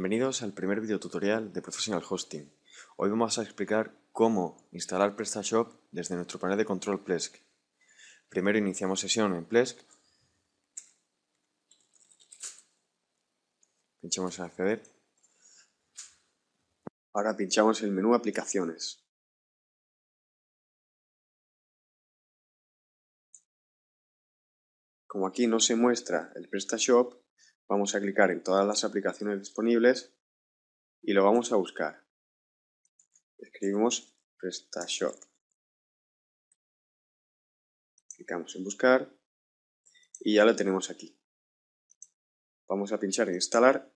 Bienvenidos al primer video tutorial de Professional Hosting. Hoy vamos a explicar cómo instalar PrestaShop desde nuestro panel de control Plesk. Primero iniciamos sesión en Plesk. Pinchamos en acceder. Ahora pinchamos en el menú aplicaciones. Como aquí no se muestra el PrestaShop, Vamos a clicar en todas las aplicaciones disponibles y lo vamos a buscar. Escribimos PrestaShop. Clicamos en buscar y ya lo tenemos aquí. Vamos a pinchar en instalar.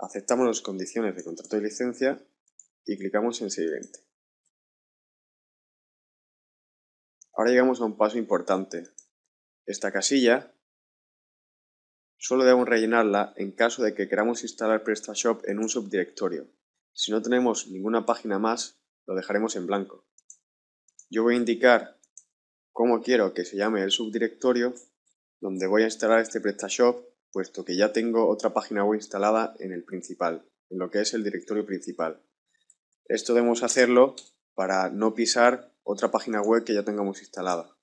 Aceptamos las condiciones de contrato y licencia y clicamos en siguiente. Ahora llegamos a un paso importante, esta casilla solo debemos rellenarla en caso de que queramos instalar PrestaShop en un subdirectorio. Si no tenemos ninguna página más, lo dejaremos en blanco. Yo voy a indicar cómo quiero que se llame el subdirectorio donde voy a instalar este PrestaShop, puesto que ya tengo otra página web instalada en el principal, en lo que es el directorio principal. Esto debemos hacerlo para no pisar otra página web que ya tengamos instalada.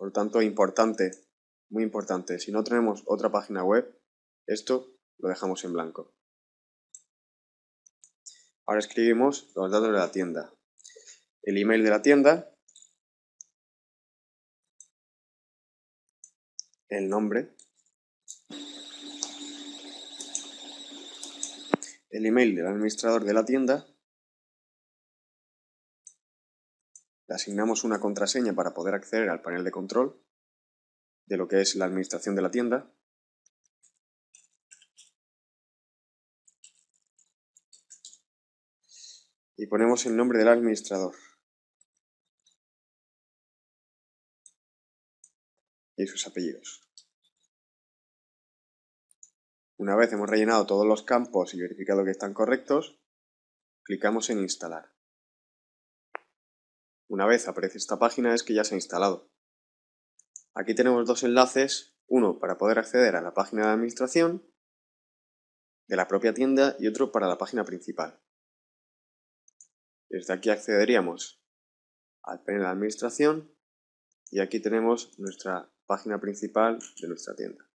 Por lo tanto, importante, muy importante, si no tenemos otra página web, esto lo dejamos en blanco. Ahora escribimos los datos de la tienda. El email de la tienda, el nombre, el email del administrador de la tienda le asignamos una contraseña para poder acceder al panel de control de lo que es la administración de la tienda. Y ponemos el nombre del administrador. Y sus apellidos. Una vez hemos rellenado todos los campos y verificado que están correctos, clicamos en instalar. Una vez aparece esta página es que ya se ha instalado. Aquí tenemos dos enlaces, uno para poder acceder a la página de administración de la propia tienda y otro para la página principal. Desde aquí accederíamos al panel de administración y aquí tenemos nuestra página principal de nuestra tienda.